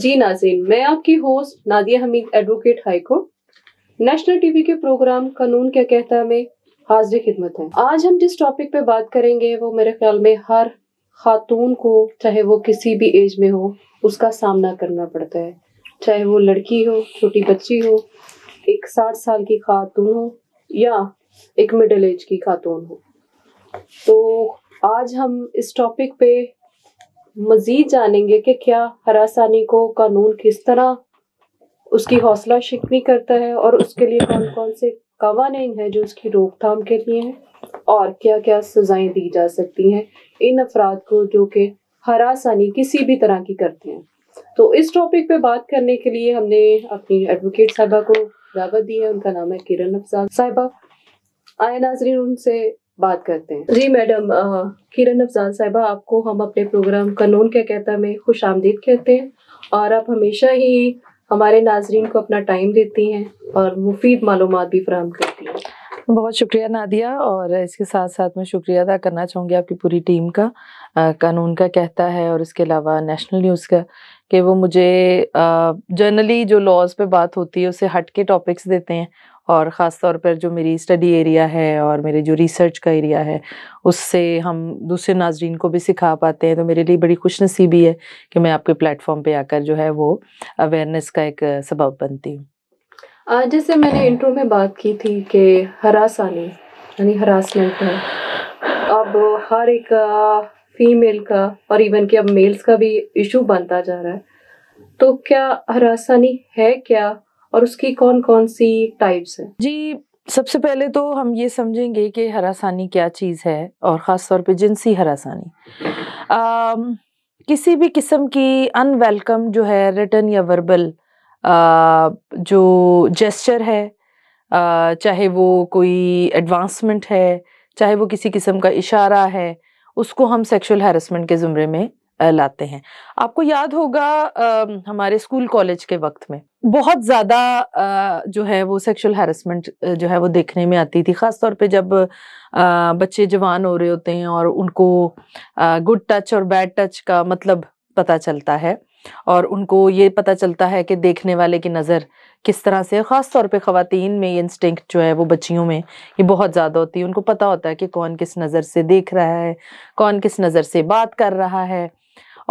जी नाजीन मैं आपकी host Nadia Hamid advocate high court national TV के प्रोग्राम कानून क्या कहता में हाजिर खिदमत है आज हम जिस टॉपिक पे बात करेंगे वो मेरे ख्याल में हर खातून को चाहे वो किसी भी एज में हो उसका सामना करना पड़ता है चाहे वो लड़की हो छोटी बच्ची हो एक साठ साल की खातून हो या एक मिडल एज की खातून हो तो आज हम इस टॉपिक पे मजीद जानेंगे कि क्या हरासानी को कानून किस तरह उसकी हौसला शिकनी करता है और उसके लिए कौन कौन से कवानीन हैं जो उसकी रोकथाम के लिए हैं और क्या क्या सजाएं दी जा सकती हैं इन अफराद को जो कि हरासानी किसी भी तरह की करते हैं तो इस टॉपिक पे बात करने के लिए हमने अपनी एडवोकेट साहबा को दावत दी है उनका नाम है किरण अफजाद साहबा आए नाजरीन उनसे बात करते हैं जी मैडम किरण अफजान साहिबा आपको हम अपने प्रोग्राम कानून क्या कहता में खुश आमदीद कहते हैं और आप हमेशा ही हमारे नाजरीन को अपना टाइम देती हैं और मुफीद मालूम भी फ्राहम करती हैं बहुत शुक्रिया नादिया और इसके साथ साथ मैं शुक्रिया अदा करना चाहूँगी आपकी पूरी टीम का आ, कानून का कहता है और इसके अलावा नेशनल न्यूज़ का कि वो मुझे जनरली जो लॉज पे बात होती है उसे हट के टॉपिक्स देते हैं और ख़ास तौर पर जो मेरी स्टडी एरिया है और मेरे जो रिसर्च का एरिया है उससे हम दूसरे नाजरन को भी सिखा पाते हैं तो मेरे लिए बड़ी खुश नसीबी है कि मैं आपके प्लेटफॉर्म पे आकर जो है वो अवेयरनेस का एक सबब बनती हूँ आज जैसे मैंने इंटरव्यू में बात की थी कि हरासानी यानी हरासमेंट है अब हर एक फीमेल का और इवन कि अब मेल्स का भी इशू बनता जा रहा है तो क्या हरासानी है क्या और उसकी कौन कौन सी टाइप्स हैं जी सबसे पहले तो हम ये समझेंगे कि हरासानी क्या चीज़ है और ख़ास तौर पे जिनसी हरासानी आ, किसी भी किस्म की अनवेलकम जो है रिटर्न या वर्बल आ, जो जेस्चर है आ, चाहे वो कोई एडवांसमेंट है चाहे वो किसी किस्म का इशारा है उसको हम सेक्सुअल हरासमेंट के ज़ुमरे में लाते हैं आपको याद होगा आ, हमारे स्कूल कॉलेज के वक्त में बहुत ज़्यादा जो है वो सेक्सुअल हेरसमेंट जो है वो देखने में आती थी ख़ास तौर पे जब बच्चे जवान हो रहे होते हैं और उनको गुड टच और बैड टच का मतलब पता चलता है और उनको ये पता चलता है कि देखने वाले की नज़र किस तरह से ख़ास तौर पे ख़वातीन में ये इंस्टिंक्ट जो है वो बच्चियों में ये बहुत ज़्यादा होती है उनको पता होता है कि कौन किस नज़र से देख रहा है कौन किस नज़र से बात कर रहा है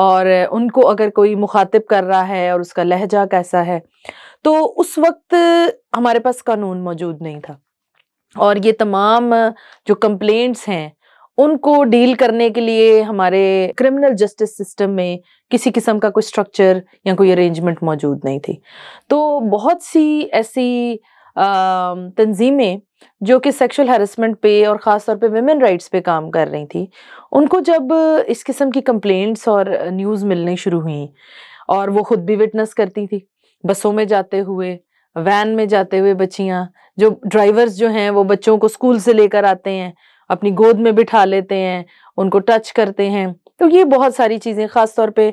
और उनको अगर कोई मुखातिब कर रहा है और उसका लहजा कैसा है तो उस वक्त हमारे पास कानून मौजूद नहीं था और ये तमाम जो कंप्लेंट्स हैं उनको डील करने के लिए हमारे क्रिमिनल जस्टिस सिस्टम में किसी किस्म का कोई स्ट्रक्चर या कोई अरेंजमेंट मौजूद नहीं थी तो बहुत सी ऐसी तंजीमें जो कि सेक्सुअल हेरसमेंट पे और ख़ास तौर पे वेमेन राइट्स पे काम कर रही थी उनको जब इस किस्म की कंप्लेंट्स और न्यूज़ मिलनी शुरू हुई और वो ख़ुद भी विटनेस करती थी बसों में जाते हुए वैन में जाते हुए बच्चियाँ जो ड्राइवर्स जो हैं वो बच्चों को स्कूल से लेकर आते हैं अपनी गोद में बिठा लेते हैं उनको टच करते हैं तो ये बहुत सारी चीज़ें ख़ास तौर पे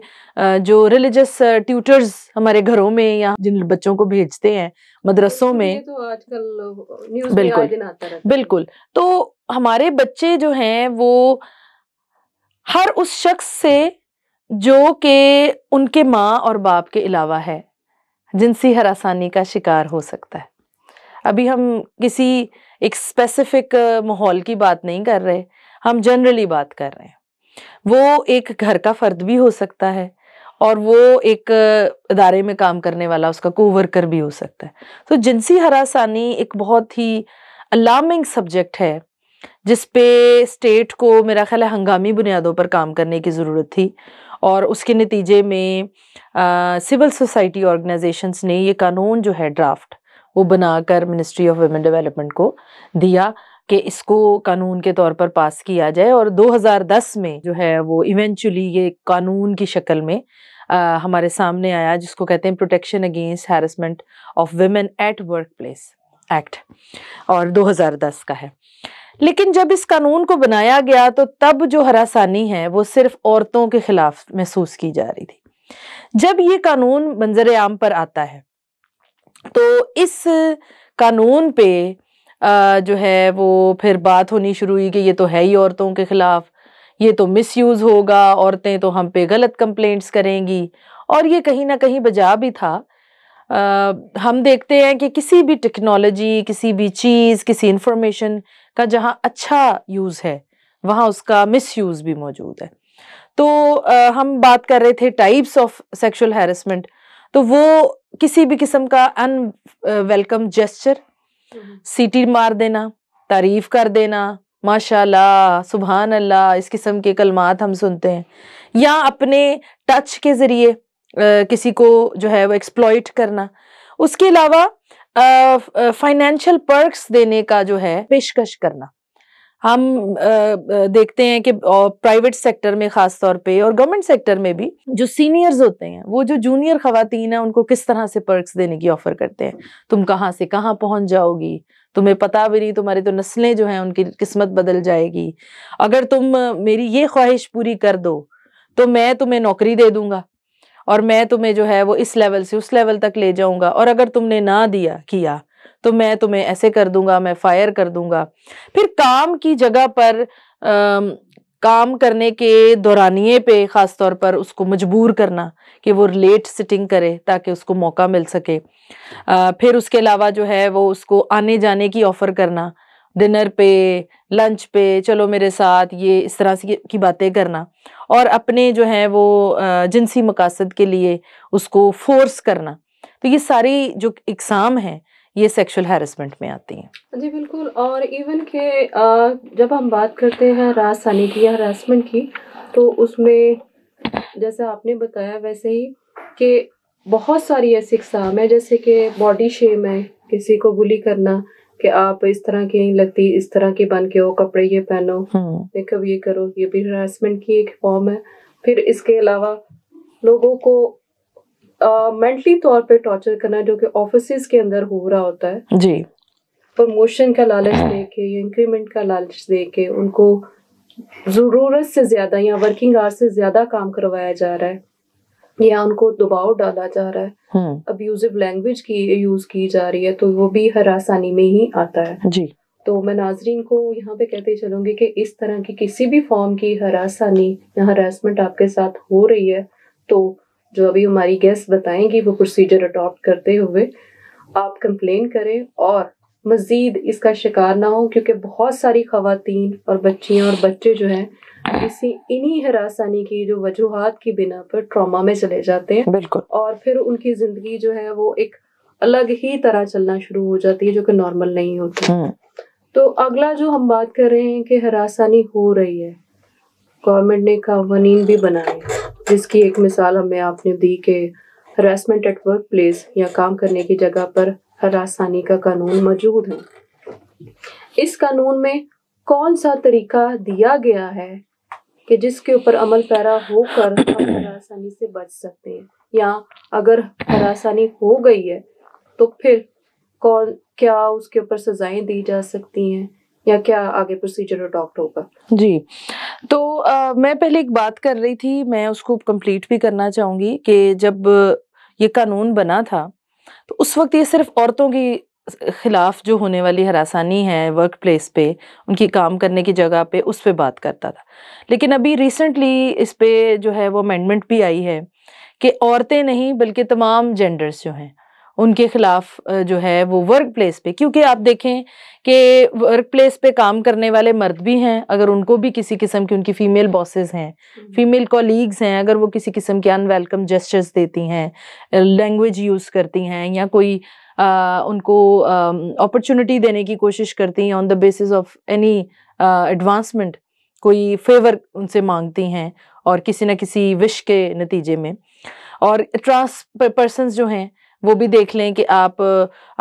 जो रिलीजियस ट्यूटर्स हमारे घरों में या जिन बच्चों को भेजते हैं मदरसों में तो आजकल न्यूज़ बिल्कुल दिन आता बिल्कुल तो हमारे बच्चे जो हैं वो हर उस शख्स से जो कि उनके माँ और बाप के अलावा है जिनसी हर आसानी का शिकार हो सकता है अभी हम किसी एक स्पेसिफिक माहौल की बात नहीं कर रहे हम जनरली बात कर रहे हैं वो एक घर का फर्द भी हो सकता है और वो एक अदारे में काम करने वाला उसका कोवर्कर भी हो सकता है तो जिनसी हरासानी एक बहुत ही अलार्मिंग सब्जेक्ट है जिस पे स्टेट को मेरा ख्याल है हंगामी बुनियादों पर काम करने की ज़रूरत थी और उसके नतीजे में सिविल सोसाइटी ऑर्गेनाइजेशंस ने ये कानून जो है ड्राफ्ट वो बनाकर मिनिस्ट्री ऑफ वेमेन डेवलपमेंट को दिया कि इसको कानून के तौर पर पास किया जाए और 2010 में जो है वो इवेंचुअली ये कानून की शक्ल में आ, हमारे सामने आया जिसको कहते हैं protection against harassment of women at workplace act और 2010 का है लेकिन जब इस कानून को बनाया गया तो तब जो हरासानी है वो सिर्फ औरतों के खिलाफ महसूस की जा रही थी जब ये कानून मंजर आम पर आता है तो इस कानून पे जो है वो फिर बात होनी शुरू हुई कि ये तो है ही औरतों के ख़िलाफ़ ये तो मिसयूज़ होगा औरतें तो हम पे गलत कंप्लेंट्स करेंगी और ये कहीं ना कहीं बजा भी था आ, हम देखते हैं कि किसी भी टेक्नोलॉजी किसी भी चीज़ किसी इंफॉर्मेशन का जहाँ अच्छा यूज़ है वहाँ उसका मिसयूज़ भी मौजूद है तो आ, हम बात कर रहे थे टाइप्स ऑफ सेक्शुअल हेरसमेंट तो वो किसी भी किस्म का अनवेलकम जेस्चर सीटी मार देना तारीफ कर देना माशाल्लाह सुबहान अल्लाह इस किस्म के कलमात हम सुनते हैं या अपने टच के ज़रिए किसी को जो है वो एक्सप्लॉयट करना उसके अलावा फाइनेंशियल पर्क्स देने का जो है पेशकश करना हम देखते हैं कि प्राइवेट सेक्टर में ख़ास तौर पे और गवर्नमेंट सेक्टर में भी जो सीनियर्स होते हैं वो जो जूनियर खातन हैं उनको किस तरह से पर्क्स देने की ऑफ़र करते हैं तुम कहाँ से कहाँ पहुंच जाओगी तुम्हें पता भी नहीं तुम्हारी तो नस्लें जो हैं उनकी किस्मत बदल जाएगी अगर तुम मेरी ये ख्वाहिश पूरी कर दो तो मैं तुम्हें नौकरी दे दूंगा और मैं तुम्हें जो है वो इस लेवल से उस लेवल तक ले जाऊंगा और अगर तुमने ना दिया किया तो मैं तुम्हें ऐसे कर दूंगा मैं फायर कर दूंगा फिर काम की जगह पर आ, काम करने के दौरानिए पे ख़ास तौर पर उसको मजबूर करना कि वो लेट सिटिंग करे ताकि उसको मौका मिल सके आ, फिर उसके अलावा जो है वो उसको आने जाने की ऑफ़र करना डिनर पे लंच पे चलो मेरे साथ ये इस तरह से की बातें करना और अपने जो है वो जिनसी मकासद के लिए उसको फोर्स करना तो ये सारी जो इकसाम है ये सेक्सुअल हेरसमेंट में आती हैं जी बिल्कुल और इवन के जब हम बात करते हैं राजसानी की हरासमेंट की तो उसमें जैसे आपने बताया वैसे ही कि बहुत सारी ऐसी इकसाम है जैसे कि बॉडी शेम है किसी को बुली करना कि आप इस तरह के नहीं लगती इस तरह के बन के हो कपड़े ये पहनो मेकअप हम्म। ये करो ये भी हरासमेंट की एक फॉर्म है फिर इसके अलावा लोगों को मेंटली तौर पे टॉर्चर करना जो कि ऑफिस के अंदर हो रहा होता है जी प्रमोशन का लालच हाँ। दे के या इंक्रीमेंट का लालच दे के उनको ज़रूरत से ज़्यादा या वर्किंग आवर से ज़्यादा काम करवाया जा रहा है या उनको दबाव डाला जा रहा है अब्यूजिव हम्म। लैंग्वेज की यूज़ की जा रही है तो वो भी हरासानी में ही आता है जी तो मैं नाजरीन को यहाँ पे कहते चलूंगी कि इस तरह की किसी भी फॉर्म की हरासानी या हरासमेंट आपके साथ हो रही है तो जो अभी हमारी गेस्ट बताएंगी वो प्रोसीजर अडॉप्ट करते हुए आप कंप्लेन करें और मज़ीद इसका शिकार ना हो क्योंकि बहुत सारी खातन और बच्चियाँ और बच्चे जो हैं इसी इन्हीं हरासानी की जो वजूहत की बिना पर ट्रॉमा में चले जाते हैं बिल्कुल और फिर उनकी ज़िंदगी जो है वो एक अलग ही तरह चलना शुरू हो जाती है जो कि नॉर्मल नहीं होती हम्म। तो अगला जो हम बात कर रहे हैं कि हरासानी हो रही है गवर्नमेंट ने कवानीन भी बनाए जिसकी एक मिसाल हमें आपने दी कि हरासमेंट एट वर्क प्लेस या काम करने की जगह पर हरासानी का कानून मौजूद है इस कानून में कौन सा तरीका दिया गया है कि जिसके ऊपर अमल पैरा होकर हम हरासानी से बच सकते हैं या अगर हरासानी हो गई है तो फिर कौन क्या उसके ऊपर सजाएं दी जा सकती हैं या क्या आगे प्रोसीजर अडॉप्ट होगा जी तो आ, मैं पहले एक बात कर रही थी मैं उसको कंप्लीट भी करना चाहूँगी कि जब ये कानून बना था तो उस वक्त ये सिर्फ औरतों की खिलाफ जो होने वाली हरासानी है वर्क प्लेस पे उनकी काम करने की जगह पे उस पर बात करता था लेकिन अभी रिसेंटली इस पर जो है वो अमेंडमेंट भी आई है कि औरतें नहीं बल्कि तमाम जेंडर्स जो हैं उनके खिलाफ जो है वो वर्क प्लेस पे क्योंकि आप देखें कि वर्क प्लेस पे काम करने वाले मर्द भी हैं अगर उनको भी किसी किस्म की उनकी फ़ीमेल बॉसेस हैं फीमेल हम्म। कॉलीग्स हैं अगर वो किसी किस्म के अनवेलकम जेस्टर्स देती हैं लैंग्वेज यूज़ करती हैं या कोई आ, उनको अपॉर्चुनिटी देने की कोशिश करती हैं on the basis of any advancement कोई फेवर उनसे मांगती हैं और किसी न किसी विश के नतीजे में और ट्रांस पर्सन जो हैं वो भी देख लें कि आप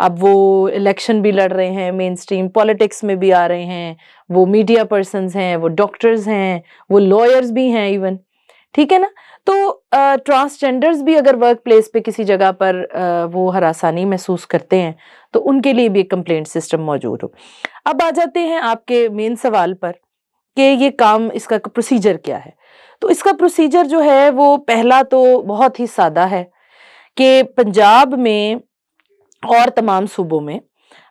आप वो इलेक्शन भी लड़ रहे हैं मेन स्ट्रीम पॉलिटिक्स में भी आ रहे हैं वो मीडिया पर्सनस हैं वो डॉक्टर्स हैं वो लॉयर्स भी हैं इवन ठीक है ना तो ट्रांसजेंडर्स भी अगर वर्क प्लेस पे किसी जगह पर आ, वो हरासानी महसूस करते हैं तो उनके लिए भी एक कंप्लेंट सिस्टम मौजूद हो अब आ जाते हैं आपके मेन सवाल पर कि ये काम इसका प्रोसीजर क्या है तो इसका प्रोसीजर जो है वो पहला तो बहुत ही सादा है कि पंजाब में और तमाम सूबों में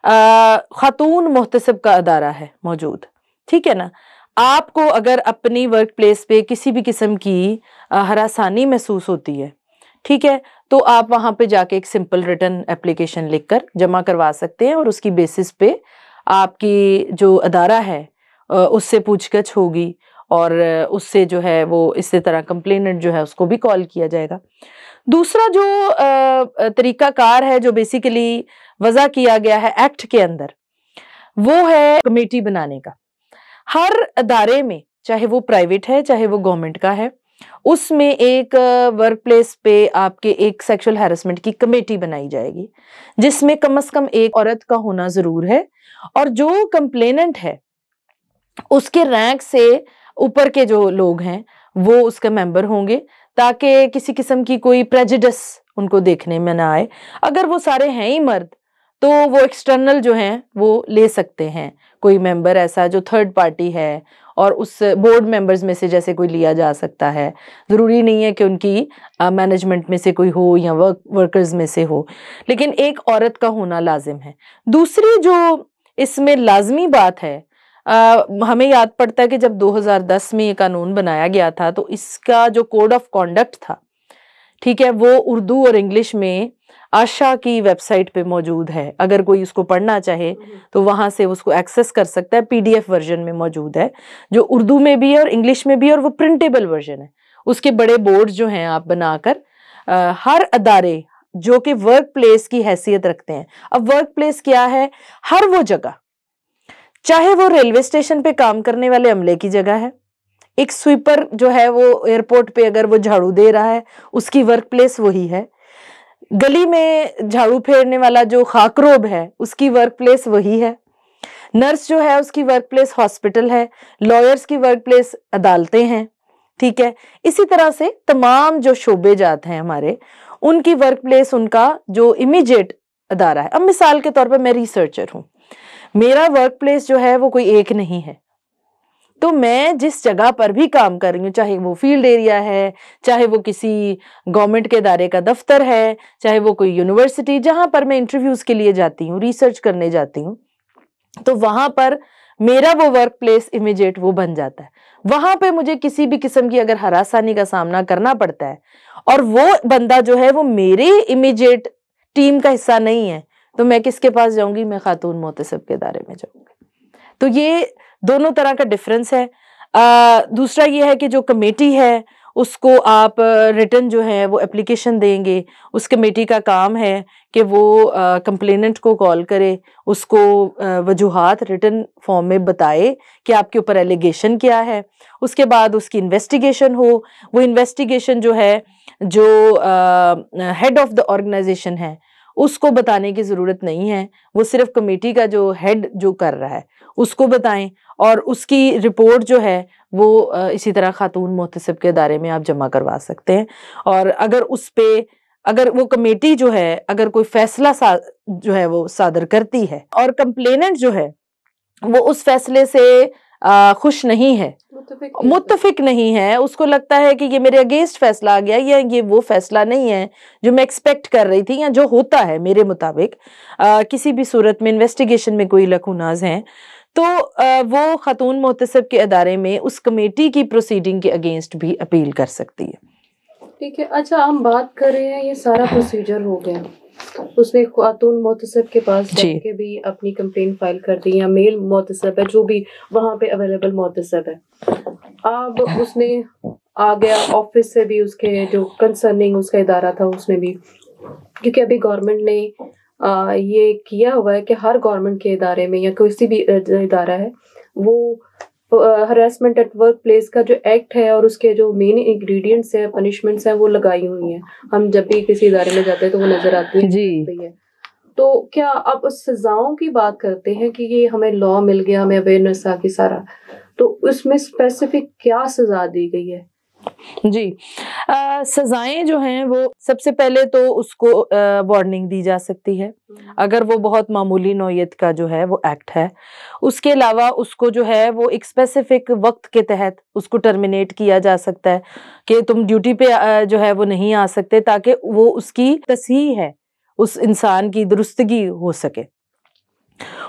ख़ातून महतसब का अदारा है मौजूद ठीक है ना आपको अगर अपनी वर्क प्लेस पे किसी भी किस्म की हरासानी महसूस होती है ठीक है तो आप वहाँ पे जाके एक सिंपल रिटर्न एप्लीकेशन लिखकर जमा करवा सकते हैं और उसकी बेसिस पे आपकी जो अदारा है उससे पूछगछ होगी और उससे जो है वो इसी तरह कंप्लेनेंट जो है उसको भी कॉल किया जाएगा दूसरा जो तरीकाकार है जो बेसिकली वजह किया गया है एक्ट के अंदर वो है कमेटी बनाने का हर अदारे में चाहे वो प्राइवेट है चाहे वो गवर्नमेंट का है उसमें एक वर्क प्लेस पे आपके एक सेक्सुअल हेरसमेंट की कमेटी बनाई जाएगी जिसमें कम से कम एक औरत का होना ज़रूर है और जो कंप्लेनेंट है उसके रैंक से ऊपर के जो लोग हैं वो उसके मेंबर होंगे ताकि किसी किस्म की कोई प्रेजिडस उनको देखने में ना आए अगर वो सारे हैं ही मर्द तो वो एक्सटर्नल जो हैं वो ले सकते हैं कोई मेंबर ऐसा जो थर्ड पार्टी है और उस बोर्ड मेंबर्स में से जैसे कोई लिया जा सकता है ज़रूरी नहीं है कि उनकी मैनेजमेंट में से कोई हो या वर्क वर्कर्स में से हो लेकिन एक औरत का होना लाजिम है दूसरी जो इसमें लाजमी बात है आ, हमें याद पड़ता है कि जब 2010 में ये कानून बनाया गया था तो इसका जो कोड ऑफ कॉन्डक्ट था ठीक है वो उर्दू और इंग्लिश में आशा की वेबसाइट पे मौजूद है अगर कोई उसको पढ़ना चाहे हम्म। तो वहाँ से उसको एक्सेस कर सकता है पीडीएफ वर्जन में मौजूद है जो उर्दू में भी है और इंग्लिश में भी है और वो प्रिंटेबल वर्जन है उसके बड़े बोर्ड जो हैं आप बनाकर हर अदारे जो कि वर्क प्लेस की हैसियत रखते हैं अब वर्क प्लेस क्या है हर वो जगह चाहे वो रेलवे स्टेशन पे काम करने वाले अमले की जगह है एक स्वीपर जो है वो एयरपोर्ट पे अगर वो झाड़ू दे रहा है उसकी वर्क प्लेस वही है गली में झाड़ू फेरने वाला जो खाकरोब है उसकी वर्क प्लेस वही है नर्स जो है उसकी वर्क प्लेस हॉस्पिटल है लॉयर्स की वर्क प्लेस अदालतें हैं ठीक है इसी तरह से तमाम जो शोबे जात हैं हमारे उनकी वर्क प्लेस उनका जो इमीजिएट अदारा है अब मिसाल के तौर पर मैं रिसर्चर हूँ मेरा वर्क प्लेस जो है वो कोई एक नहीं है तो मैं जिस जगह पर भी काम कर रही हूँ चाहे वो फील्ड एरिया है चाहे वो किसी गवर्नमेंट के दायरे का दफ्तर है चाहे वो कोई यूनिवर्सिटी जहां पर मैं इंटरव्यूज के लिए जाती हूँ रिसर्च करने जाती हूँ तो वहां पर मेरा वो वर्क प्लेस इमिजिएट वो बन जाता है वहां पे मुझे किसी भी किस्म की अगर हरासानी का सामना करना पड़ता है और वो बंदा जो है वो मेरे इमिजिएट टीम का हिस्सा नहीं है तो मैं किसके पास जाऊंगी मैं खातून मोहतसब के दायरे में जाऊंगी तो ये दोनों तरह का डिफरेंस है आ, दूसरा ये है कि जो कमेटी है उसको आप रिटर्न जो है वो एप्लीकेशन देंगे उस कमेटी का काम है कि वो कंप्लेनेंट को कॉल करे उसको वजूहत रिटर्न फॉर्म में बताए कि आपके ऊपर एलिगेशन क्या है उसके बाद उसकी इन्वेस्टिगेशन हो वो इन्वेस्टिगेशन जो है जो हेड ऑफ द ऑर्गेनाइजेशन है उसको बताने की ज़रूरत नहीं है वो सिर्फ कमेटी का जो हेड जो कर रहा है उसको बताएं और उसकी रिपोर्ट जो है वो इसी तरह खातून मोहतसब के अदारे में आप जमा करवा सकते हैं और अगर उस पर अगर वो कमेटी जो है अगर कोई फैसला जो है वो सादर करती है और कंप्लेनेंट जो है वो उस फैसले से खुश नहीं है मुतफिक नहीं है उसको लगता है कि ये मेरे अगेंस्ट फैसला आ गया या ये वो फैसला नहीं है जो मैं एक्सपेक्ट कर रही थी या जो होता है मेरे मुताबिक आ, किसी भी सूरत में इन्वेस्टिगेशन में कोई लकूनाज हैं तो आ, वो ख़ातून मोहतसब के अदारे में उस कमेटी की प्रोसीडिंग के अगेंस्ट भी अपील कर सकती है ठीक है अच्छा हम बात कर रहे हैं ये सारा प्रोसीजर हो गया उसने खातून मोतसब के पास जाके भी अपनी कंप्लेन फाइल कर दी या मेल मोहतसब है जो भी वहाँ पे अवेलेबल मोतसब है अब उसने आ गया ऑफिस से भी उसके जो कंसर्निंग उसका इदारा था उसने भी क्योंकि अभी गवर्नमेंट ने आ, ये किया हुआ है कि हर गवर्नमेंट के इदारे में या किसी भी इदारा है वो हरासमेंट एट वर्क प्लेस का जो एक्ट है और उसके जो मेन इंग्रेडिएंट्स हैं पनिशमेंट्स हैं वो लगाई हुई हैं हम जब भी किसी इदारे में जाते हैं तो वो नजर आती है जी तो क्या आप उस सजाओं की बात करते हैं कि ये हमें लॉ मिल गया हमें अवेयरनेस आ गई सारा तो उसमें स्पेसिफिक क्या सजा दी गई है जी सजाएं जो हैं वो सबसे पहले तो उसको वार्निंग दी जा सकती है हम्म। अगर वो बहुत मामूली नोयत का जो है वो एक्ट है उसके अलावा उसको जो है वो एक स्पेसिफिक वक्त के तहत उसको टर्मिनेट किया जा सकता है कि तुम ड्यूटी पे जो है वो नहीं आ सकते ताकि वो उसकी तस्ही है उस इंसान की दुरुस्तगी हो सके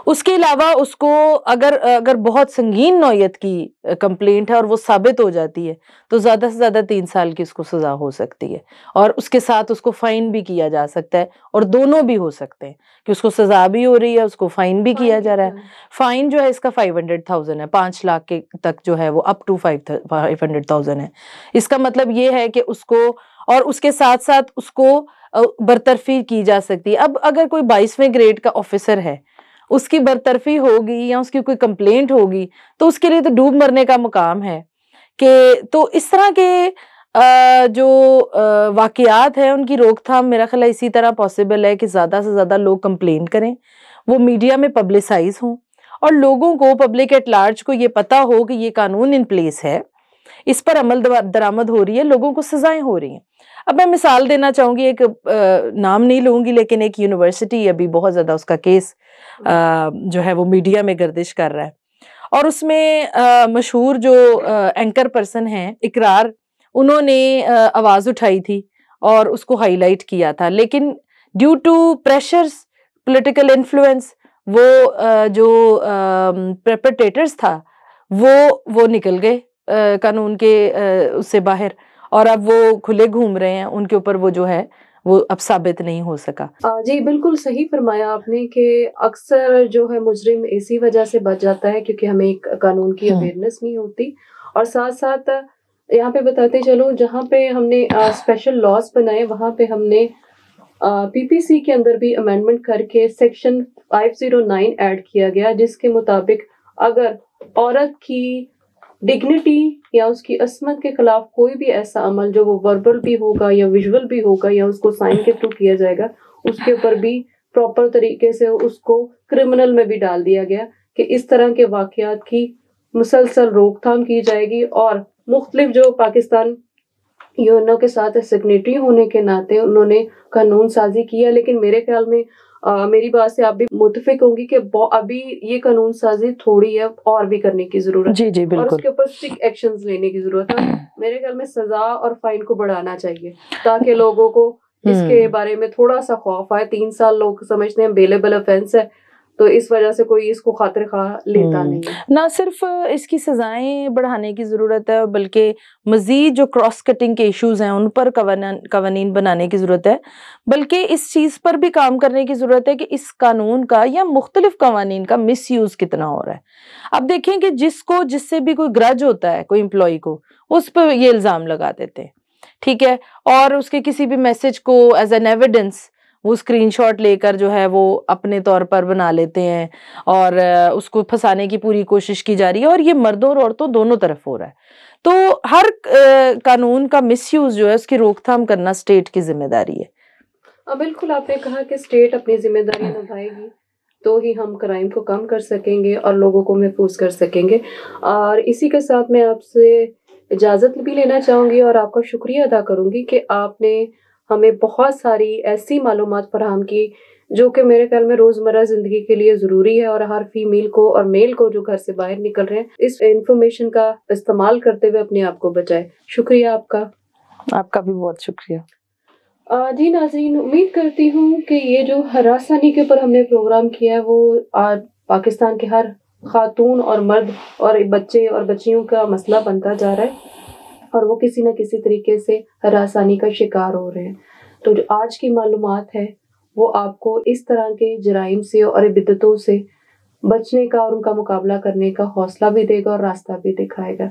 उसके अलावा उसको अगर अगर बहुत संगीन नौयत की कंप्लेंट है और वो साबित हो जाती है तो ज़्यादा से ज़्यादा तीन साल की उसको सज़ा हो सकती है और उसके साथ उसको फ़ाइन भी किया जा सकता है और दोनों भी हो सकते हैं कि उसको सज़ा भी हो रही है उसको फ़ाइन भी किया जा रहा है फ़ाइन जो है इसका फाइव हंड्रेड थाउजेंड है पाँच लाख के तक जो है वो up to five five hundred thousand है इसका मतलब ये है कि उसको और उसके साथ साथ उसको बरतरफी की जा सकती है अब अगर कोई बाईसवें ग्रेड का ऑफिसर है उसकी बरतरफी होगी या उसकी कोई कंप्लेंट होगी तो उसके लिए तो डूब मरने का मुकाम है कि तो इस तरह के जो वाकयात हैं उनकी रोकथाम मेरा ख्याल इसी तरह पॉसिबल है कि ज़्यादा से ज़्यादा लोग कंप्लेन करें वो मीडिया में पब्लिसाइज हों और लोगों को पब्लिक एट लार्ज को ये पता हो कि ये कानून इन प्लेस है इस पर अमल दरामद हो रही है लोगों को सजाएं हो रही हैं अब मैं मिसाल देना चाहूँगी एक नाम नहीं लूँगी लेकिन एक यूनिवर्सिटी अभी बहुत ज़्यादा उसका केस जो है वो मीडिया में गर्दिश कर रहा है और उसमें मशहूर जो एंकर पर्सन हैं इकरार उन्होंने आवाज़ उठाई थी और उसको हाईलाइट किया था लेकिन due to pressures political influence वो जो प्रपटेटर्स था वो वो निकल गए कानून के उससे बाहर और अब वो खुले घूम रहे हैं उनके ऊपर वो जो है वो अब साबित नहीं हो सका जी बिल्कुल सही फरमाया आपने कि अक्सर जो है मुजरिम इसी वजह से बच जाता है क्योंकि हमें एक कानून की हम्म। अवेयरनेस नहीं होती और साथ साथ यहाँ पे बताते चलो जहाँ पे हमने स्पेशल लॉज बनाए वहाँ पे हमने पीपीसी के अंदर भी अमेंडमेंट करके सेक्शन 509 ऐड किया गया जिसके मुताबिक अगर औरत की डिग्निटी या उसकी असमत के खिलाफ कोई भी ऐसा अमल जो वो वर्बल भी होगा या विजुअल भी होगा या उसको साइन के थ्रू किया जाएगा उसके ऊपर भी प्रॉपर तरीके से उसको क्रिमिनल में भी डाल दिया गया कि इस तरह के वाक़ात की मुसलसल रोकथाम की जाएगी और मुख्तलिफ जो पाकिस्तान यूनो के साथ सिग्नेटरी होने के नाते उन्होंने कानून साजी किया लेकिन मेरे ख्याल में आ, मेरी बात से आप भी मुतफिक होंगी कि अभी ये कानून साजी थोड़ी है और भी करने की जरूरत जी जी बिल्कुल और उसके ऊपर स्ट्रिक्ट एक्शन लेने की जरूरत है मेरे ख्याल में सजा और फाइन को बढ़ाना चाहिए ताकि लोगों को इसके हम्म। बारे में थोड़ा सा खौफ आए तीन साल लोग समझते हैं बेलेबल ऑफेंस है तो इस वजह से कोई इसको खातिर खा लेता हम्म। नहीं ना सिर्फ इसकी सजाएं बढ़ाने की ज़रूरत है बल्कि मज़ीद जो क्रॉस कटिंग के इश्यूज हैं उन पर कवानीन बनाने की ज़रूरत है बल्कि इस चीज़ पर भी काम करने की ज़रूरत है कि इस कानून का या मुख्तलिफ कवानीन का मिस यूज़ कितना हो रहा है अब देखें कि जिसको जिससे भी कोई ग्रज होता है कोई एम्प्लॉय को उस पर ये इल्ज़ाम लगा देते हैं ठीक है और उसके किसी भी मैसेज को एज एन एविडेंस वो स्क्रीनशॉट लेकर जो है वो अपने तौर पर बना लेते हैं और उसको फंसाने की पूरी कोशिश की जा रही है और ये मर्दों और औरतों दोनों तरफ हो रहा है तो हर कानून का मिसयूज जो है उसकी रोकथाम करना स्टेट की जिम्मेदारी है हाँ, बिल्कुल आपने कहा कि स्टेट अपनी जिम्मेदारी निभाएगी तो ही हम क्राइम को कम कर सकेंगे और लोगों को महफूज कर सकेंगे और इसी के साथ मैं आपसे इजाज़त भी लेना चाहूँगी और आपका शुक्रिया अदा करूँगी कि आपने हमें बहुत सारी ऐसी मालूम फरहम की जो कि मेरे ख्याल में रोज़मर्रा ज़िंदगी के लिए ज़रूरी है और हर फीमेल को और मेल को जो घर से बाहर निकल रहे हैं इस इंफॉर्मेशन का इस्तेमाल करते हुए अपने आप को बचाए शुक्रिया आपका आपका भी बहुत शुक्रिया जी नाजीन उम्मीद करती हूँ कि ये जो हरासानी के ऊपर हमने प्रोग्राम किया है वो आज पाकिस्तान के हर खातून और मर्द और बच्चे और बच्चियों का मसला बनता जा रहा है और वो किसी न किसी तरीके से हरासानी का शिकार हो रहे हैं तो जो आज की मालूम है वो आपको इस तरह के जराइम से और बिदतों से बचने का और उनका मुकाबला करने का हौसला भी देगा और रास्ता भी दिखाएगा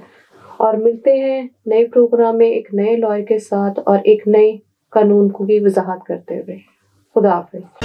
और मिलते हैं नए प्रोग्राम में एक नए लॉयर के साथ और एक नए कानून को भी वजाहत करते हुए खुदा हाफिज़